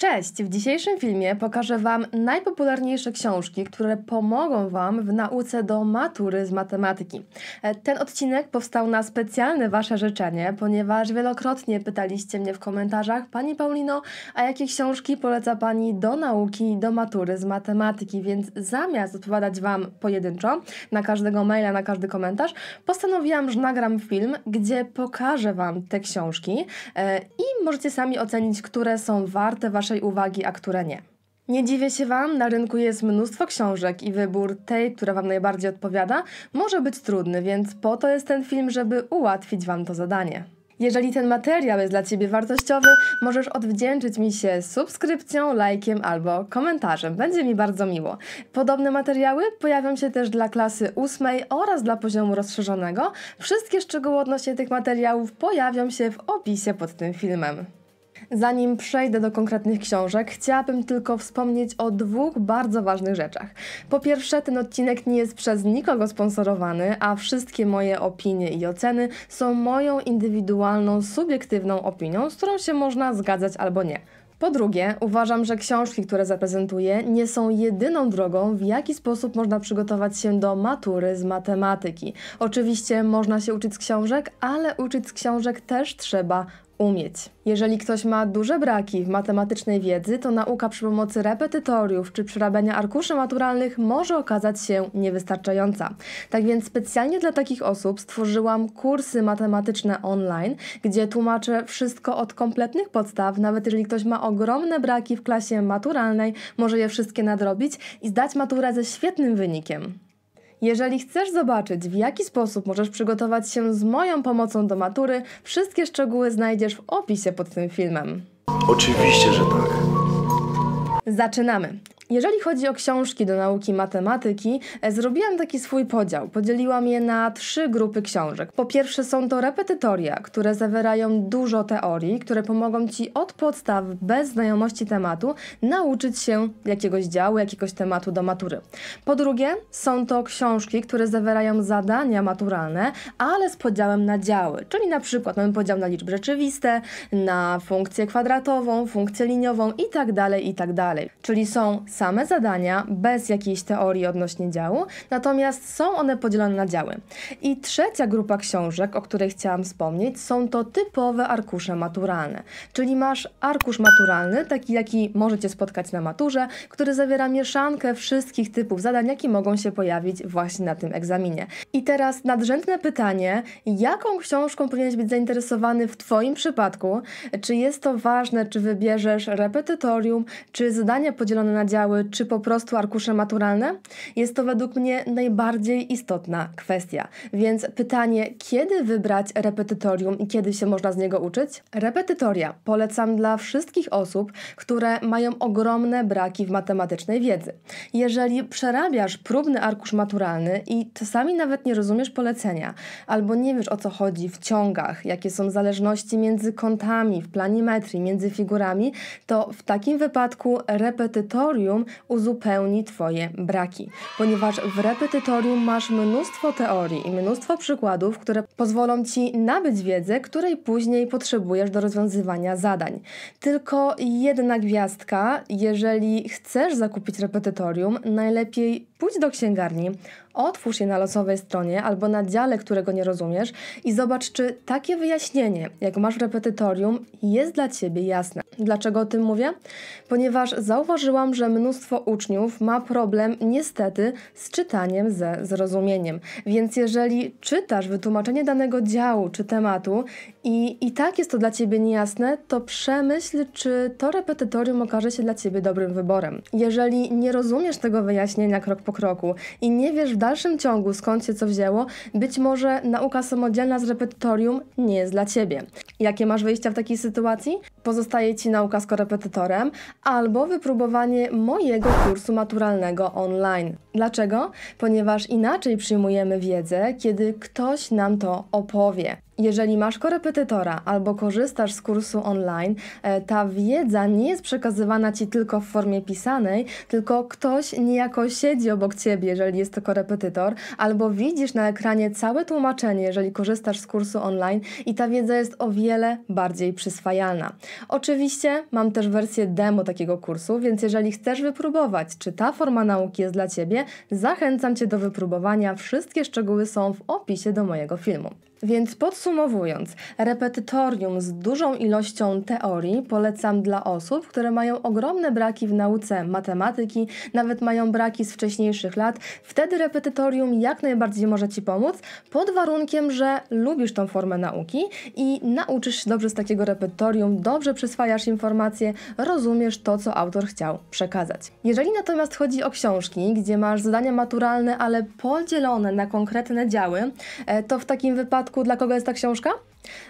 Cześć! W dzisiejszym filmie pokażę Wam najpopularniejsze książki, które pomogą Wam w nauce do matury z matematyki. E, ten odcinek powstał na specjalne Wasze życzenie, ponieważ wielokrotnie pytaliście mnie w komentarzach, Pani Paulino, a jakie książki poleca Pani do nauki, do matury z matematyki, więc zamiast odpowiadać Wam pojedynczo na każdego maila, na każdy komentarz, postanowiłam, że nagram film, gdzie pokażę Wam te książki e, i możecie sami ocenić, które są warte Waszych Waszej uwagi, a które nie. Nie dziwię się Wam, na rynku jest mnóstwo książek i wybór tej, która Wam najbardziej odpowiada, może być trudny, więc po to jest ten film, żeby ułatwić Wam to zadanie. Jeżeli ten materiał jest dla Ciebie wartościowy, możesz odwdzięczyć mi się subskrypcją, lajkiem albo komentarzem. Będzie mi bardzo miło. Podobne materiały pojawią się też dla klasy ósmej oraz dla poziomu rozszerzonego. Wszystkie szczegóły odnośnie tych materiałów pojawią się w opisie pod tym filmem. Zanim przejdę do konkretnych książek, chciałabym tylko wspomnieć o dwóch bardzo ważnych rzeczach. Po pierwsze, ten odcinek nie jest przez nikogo sponsorowany, a wszystkie moje opinie i oceny są moją indywidualną, subiektywną opinią, z którą się można zgadzać albo nie. Po drugie, uważam, że książki, które zaprezentuję, nie są jedyną drogą, w jaki sposób można przygotować się do matury z matematyki. Oczywiście można się uczyć z książek, ale uczyć z książek też trzeba umieć. Jeżeli ktoś ma duże braki w matematycznej wiedzy, to nauka przy pomocy repetytoriów czy przerabiania arkuszy maturalnych może okazać się niewystarczająca. Tak więc specjalnie dla takich osób stworzyłam kursy matematyczne online, gdzie tłumaczę wszystko od kompletnych podstaw, nawet jeżeli ktoś ma ogromne braki w klasie maturalnej, może je wszystkie nadrobić i zdać maturę ze świetnym wynikiem. Jeżeli chcesz zobaczyć, w jaki sposób możesz przygotować się z moją pomocą do matury, wszystkie szczegóły znajdziesz w opisie pod tym filmem. Oczywiście, że tak. Zaczynamy. Jeżeli chodzi o książki do nauki matematyki, e, zrobiłam taki swój podział. Podzieliłam je na trzy grupy książek. Po pierwsze są to repetytoria, które zawierają dużo teorii, które pomogą Ci od podstaw, bez znajomości tematu, nauczyć się jakiegoś działu, jakiegoś tematu do matury. Po drugie są to książki, które zawierają zadania maturalne, ale z podziałem na działy, czyli na przykład mamy podział na liczby rzeczywiste, na funkcję kwadratową, funkcję liniową itd., tak itd. Tak czyli są same zadania bez jakiejś teorii odnośnie działu, natomiast są one podzielone na działy. I trzecia grupa książek, o której chciałam wspomnieć, są to typowe arkusze maturalne. Czyli masz arkusz maturalny, taki jaki możecie spotkać na maturze, który zawiera mieszankę wszystkich typów zadań, jakie mogą się pojawić właśnie na tym egzaminie. I teraz nadrzędne pytanie, jaką książką powinieneś być zainteresowany w Twoim przypadku? Czy jest to ważne, czy wybierzesz repetytorium, czy zadania podzielone na działy? materiały, czy po prostu arkusze maturalne? Jest to według mnie najbardziej istotna kwestia. Więc pytanie, kiedy wybrać repetytorium i kiedy się można z niego uczyć? Repetytoria polecam dla wszystkich osób, które mają ogromne braki w matematycznej wiedzy. Jeżeli przerabiasz próbny arkusz maturalny i czasami nawet nie rozumiesz polecenia, albo nie wiesz o co chodzi w ciągach, jakie są zależności między kątami, w planimetrii, między figurami, to w takim wypadku repetytorium repetytorium uzupełni Twoje braki, ponieważ w repetytorium masz mnóstwo teorii i mnóstwo przykładów, które pozwolą Ci nabyć wiedzę, której później potrzebujesz do rozwiązywania zadań. Tylko jedna gwiazdka, jeżeli chcesz zakupić repetytorium, najlepiej Pójdź do księgarni, otwórz je na losowej stronie albo na dziale, którego nie rozumiesz i zobacz, czy takie wyjaśnienie, jak masz w repetytorium, jest dla Ciebie jasne. Dlaczego o tym mówię? Ponieważ zauważyłam, że mnóstwo uczniów ma problem niestety z czytaniem ze zrozumieniem. Więc jeżeli czytasz wytłumaczenie danego działu czy tematu i, i tak jest to dla Ciebie niejasne, to przemyśl, czy to repetytorium okaże się dla Ciebie dobrym wyborem. Jeżeli nie rozumiesz tego wyjaśnienia krok po kroku i nie wiesz w dalszym ciągu skąd się co wzięło, być może nauka samodzielna z repetytorium nie jest dla ciebie. Jakie masz wyjścia w takiej sytuacji? Pozostaje ci nauka z korepetytorem albo wypróbowanie mojego kursu maturalnego online. Dlaczego? Ponieważ inaczej przyjmujemy wiedzę, kiedy ktoś nam to opowie. Jeżeli masz korepetytora albo korzystasz z kursu online, e, ta wiedza nie jest przekazywana ci tylko w formie pisanej, tylko ktoś niejako siedzi obok ciebie, jeżeli jest to korepetytor, albo widzisz na ekranie całe tłumaczenie, jeżeli korzystasz z kursu online i ta wiedza jest o wiele bardziej przyswajalna. Oczywiście mam też wersję demo takiego kursu, więc jeżeli chcesz wypróbować, czy ta forma nauki jest dla ciebie, zachęcam cię do wypróbowania. Wszystkie szczegóły są w opisie do mojego filmu. Więc podsumowując, repetytorium z dużą ilością teorii polecam dla osób, które mają ogromne braki w nauce matematyki, nawet mają braki z wcześniejszych lat. Wtedy repetytorium jak najbardziej może Ci pomóc, pod warunkiem, że lubisz tą formę nauki i nauczysz się dobrze z takiego repetytorium, dobrze przyswajasz informacje, rozumiesz to, co autor chciał przekazać. Jeżeli natomiast chodzi o książki, gdzie masz zadania maturalne, ale podzielone na konkretne działy, e, to w takim wypadku przypadku dla kogo jest ta książka?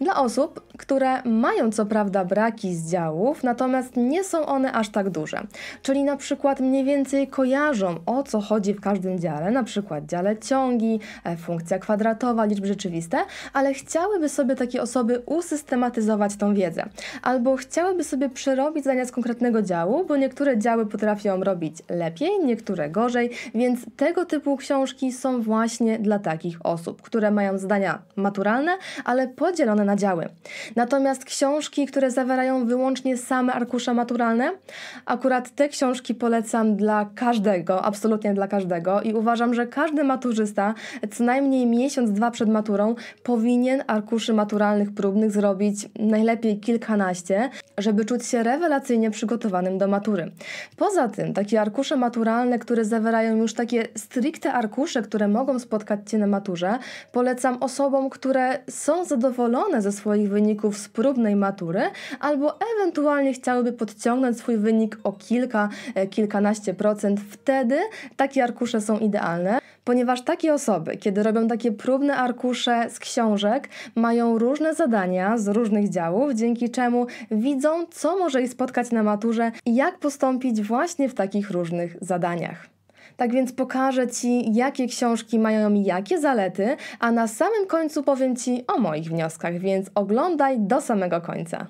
Dla osób, które mają co prawda braki z działów, natomiast nie są one aż tak duże. Czyli na przykład mniej więcej kojarzą o co chodzi w każdym dziale, na przykład dziale ciągi, e, funkcja kwadratowa, liczby rzeczywiste, ale chciałyby sobie takie osoby usystematyzować tą wiedzę. Albo chciałyby sobie przerobić zadania z konkretnego działu, bo niektóre działy potrafią robić lepiej, niektóre gorzej, więc tego typu książki są właśnie dla takich osób, które mają zadania maturalne, ale podzielone podzielone na działy. Natomiast książki, które zawierają wyłącznie same arkusze maturalne, akurat te książki polecam dla każdego, absolutnie dla każdego i uważam, że każdy maturzysta co najmniej miesiąc, dwa przed maturą powinien arkuszy maturalnych próbnych zrobić najlepiej kilkanaście, żeby czuć się rewelacyjnie przygotowanym do matury. Poza tym, takie arkusze maturalne, które zawierają już takie stricte arkusze, które mogą spotkać Cię na maturze, polecam osobom, które są zadowolone zadowolone ze swoich wyników z próbnej matury, albo ewentualnie chciałyby podciągnąć swój wynik o kilka, e, kilkanaście procent, wtedy takie arkusze są idealne. Ponieważ takie osoby, kiedy robią takie próbne arkusze z książek, mają różne zadania z różnych działów, dzięki czemu widzą, co może ich spotkać na maturze i jak postąpić właśnie w takich różnych zadaniach. Tak więc pokażę Ci, jakie książki mają jakie zalety, a na samym końcu powiem Ci o moich wnioskach, więc oglądaj do samego końca.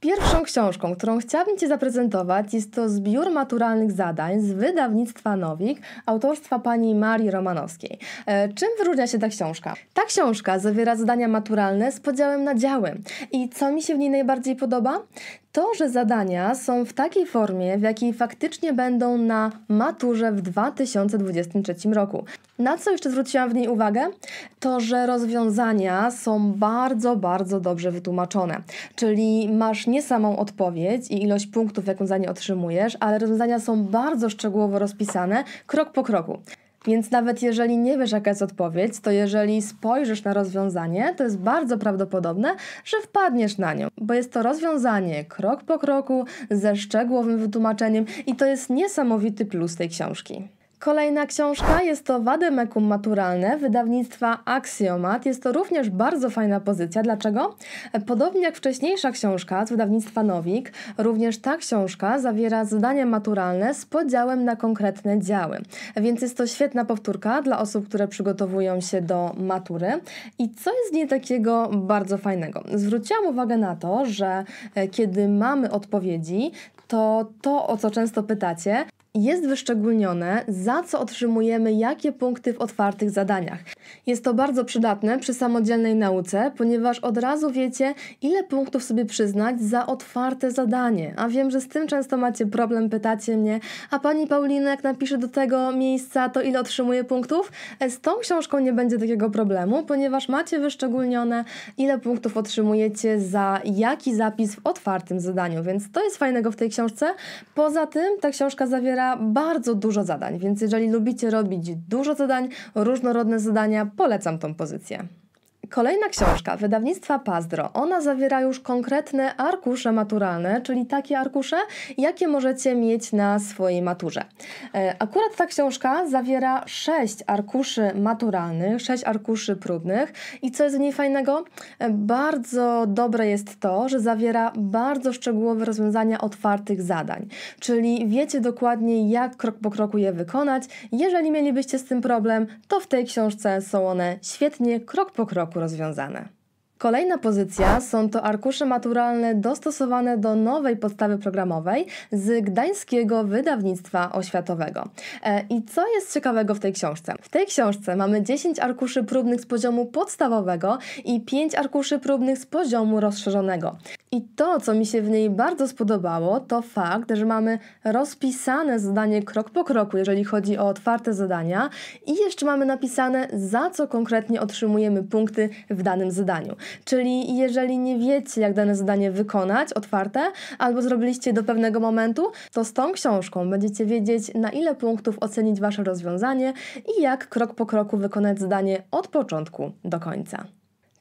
Pierwszą książką, którą chciałabym Ci zaprezentować, jest to zbiór maturalnych zadań z wydawnictwa Nowik autorstwa pani Marii Romanowskiej. E, czym wyróżnia się ta książka? Ta książka zawiera zadania maturalne z podziałem na działy. I co mi się w niej najbardziej podoba? To, że zadania są w takiej formie, w jakiej faktycznie będą na maturze w 2023 roku. Na co jeszcze zwróciłam w niej uwagę? To, że rozwiązania są bardzo, bardzo dobrze wytłumaczone. Czyli masz nie samą odpowiedź i ilość punktów, jaką za nie otrzymujesz, ale rozwiązania są bardzo szczegółowo rozpisane, krok po kroku. Więc nawet jeżeli nie wiesz, jaka jest odpowiedź, to jeżeli spojrzysz na rozwiązanie, to jest bardzo prawdopodobne, że wpadniesz na nią, bo jest to rozwiązanie krok po kroku, ze szczegółowym wytłumaczeniem i to jest niesamowity plus tej książki. Kolejna książka jest to Wady Mekum Maturalne wydawnictwa Axiomat. Jest to również bardzo fajna pozycja. Dlaczego? Podobnie jak wcześniejsza książka z wydawnictwa Nowik, również ta książka zawiera zadania maturalne z podziałem na konkretne działy. Więc jest to świetna powtórka dla osób, które przygotowują się do matury. I co jest z niej takiego bardzo fajnego? Zwróciłam uwagę na to, że e, kiedy mamy odpowiedzi, to to, o co często pytacie, jest wyszczególnione, za co otrzymujemy jakie punkty w otwartych zadaniach. Jest to bardzo przydatne przy samodzielnej nauce, ponieważ od razu wiecie, ile punktów sobie przyznać za otwarte zadanie. A wiem, że z tym często macie problem, pytacie mnie, a pani Paulina, jak napisze do tego miejsca, to ile otrzymuje punktów? E, z tą książką nie będzie takiego problemu, ponieważ macie wyszczególnione, ile punktów otrzymujecie za jaki zapis w otwartym zadaniu. Więc to jest fajnego w tej książce. Poza tym ta książka zawiera zawiera bardzo dużo zadań, więc jeżeli lubicie robić dużo zadań, różnorodne zadania, polecam tą pozycję. Kolejna książka wydawnictwa Pazdro. Ona zawiera już konkretne arkusze maturalne, czyli takie arkusze, jakie możecie mieć na swojej maturze. E, akurat ta książka zawiera sześć arkuszy maturalnych, sześć arkuszy próbnych i co jest w niej fajnego? E, bardzo dobre jest to, że zawiera bardzo szczegółowe rozwiązania otwartych zadań, czyli wiecie dokładnie jak krok po kroku je wykonać. Jeżeli mielibyście z tym problem, to w tej książce są one świetnie krok po kroku rozwiązane. Kolejna pozycja są to arkusze maturalne dostosowane do nowej podstawy programowej z gdańskiego wydawnictwa oświatowego. E, I co jest ciekawego w tej książce? W tej książce mamy 10 arkuszy próbnych z poziomu podstawowego i 5 arkuszy próbnych z poziomu rozszerzonego. I to, co mi się w niej bardzo spodobało, to fakt, że mamy rozpisane zadanie krok po kroku, jeżeli chodzi o otwarte zadania, i jeszcze mamy napisane, za co konkretnie otrzymujemy punkty w danym zadaniu. Czyli jeżeli nie wiecie, jak dane zadanie wykonać, otwarte, albo zrobiliście do pewnego momentu, to z tą książką będziecie wiedzieć, na ile punktów ocenić wasze rozwiązanie i jak krok po kroku wykonać zadanie od początku do końca.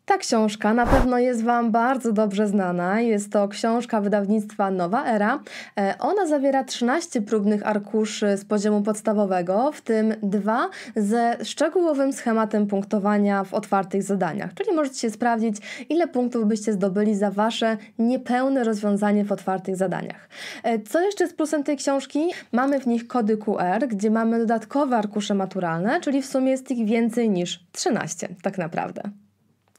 Ta książka na pewno jest Wam bardzo dobrze znana. Jest to książka wydawnictwa Nowa Era. E, ona zawiera 13 próbnych arkuszy z poziomu podstawowego, w tym dwa ze szczegółowym schematem punktowania w otwartych zadaniach. Czyli możecie sprawdzić, ile punktów byście zdobyli za Wasze niepełne rozwiązanie w otwartych zadaniach. E, co jeszcze z plusem tej książki? Mamy w nich kody QR, gdzie mamy dodatkowe arkusze maturalne, czyli w sumie jest ich więcej niż 13 tak naprawdę.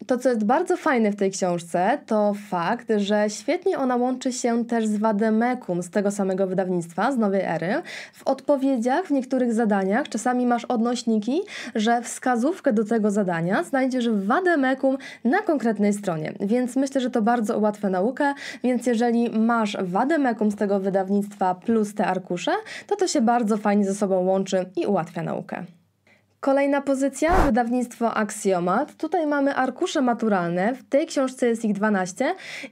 To, co jest bardzo fajne w tej książce, to fakt, że świetnie ona łączy się też z Wademekum z tego samego wydawnictwa, z Nowej Ery. W odpowiedziach w niektórych zadaniach czasami masz odnośniki, że wskazówkę do tego zadania znajdziesz w Wademekum na konkretnej stronie, więc myślę, że to bardzo ułatwia naukę, więc jeżeli masz Wademekum z tego wydawnictwa plus te arkusze, to to się bardzo fajnie ze sobą łączy i ułatwia naukę. Kolejna pozycja, wydawnictwo Aksjomat. Tutaj mamy arkusze maturalne, w tej książce jest ich 12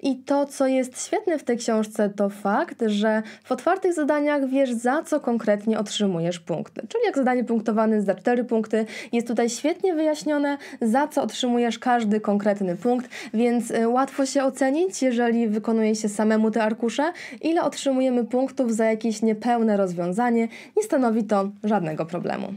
i to, co jest świetne w tej książce, to fakt, że w otwartych zadaniach wiesz, za co konkretnie otrzymujesz punkty. Czyli jak zadanie punktowane za 4 punkty, jest tutaj świetnie wyjaśnione, za co otrzymujesz każdy konkretny punkt, więc y, łatwo się ocenić, jeżeli wykonuje się samemu te arkusze, ile otrzymujemy punktów za jakieś niepełne rozwiązanie, nie stanowi to żadnego problemu.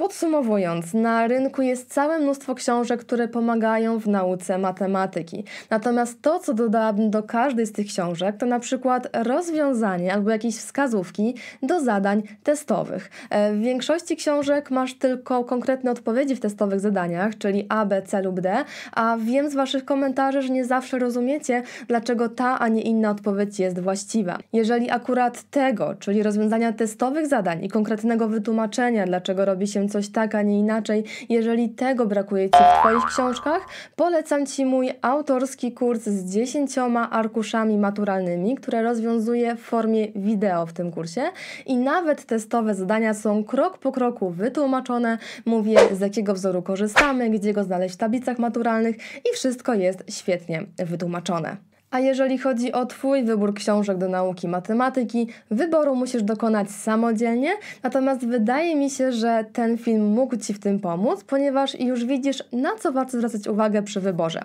Podsumowując, na rynku jest całe mnóstwo książek, które pomagają w nauce matematyki. Natomiast to, co dodałabym do każdej z tych książek, to na przykład rozwiązanie albo jakieś wskazówki do zadań testowych. E, w większości książek masz tylko konkretne odpowiedzi w testowych zadaniach, czyli A, B, C lub D, a wiem z Waszych komentarzy, że nie zawsze rozumiecie, dlaczego ta, a nie inna odpowiedź jest właściwa. Jeżeli akurat tego, czyli rozwiązania testowych zadań i konkretnego wytłumaczenia, dlaczego robi się coś tak, a nie inaczej. Jeżeli tego brakuje Ci w Twoich książkach, polecam Ci mój autorski kurs z dziesięcioma arkuszami maturalnymi, które rozwiązuję w formie wideo w tym kursie i nawet testowe zadania są krok po kroku wytłumaczone. Mówię, z jakiego wzoru korzystamy, gdzie go znaleźć w tablicach maturalnych i wszystko jest świetnie wytłumaczone. A jeżeli chodzi o Twój wybór książek do nauki matematyki, wyboru musisz dokonać samodzielnie, natomiast wydaje mi się, że ten film mógł Ci w tym pomóc, ponieważ już widzisz, na co warto zwracać uwagę przy wyborze.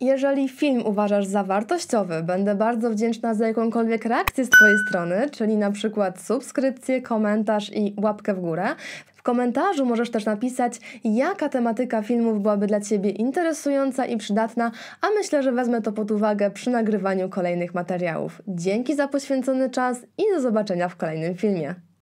Jeżeli film uważasz za wartościowy, będę bardzo wdzięczna za jakąkolwiek reakcję z Twojej strony, czyli na przykład subskrypcję, komentarz i łapkę w górę komentarzu możesz też napisać, jaka tematyka filmów byłaby dla Ciebie interesująca i przydatna, a myślę, że wezmę to pod uwagę przy nagrywaniu kolejnych materiałów. Dzięki za poświęcony czas i do zobaczenia w kolejnym filmie.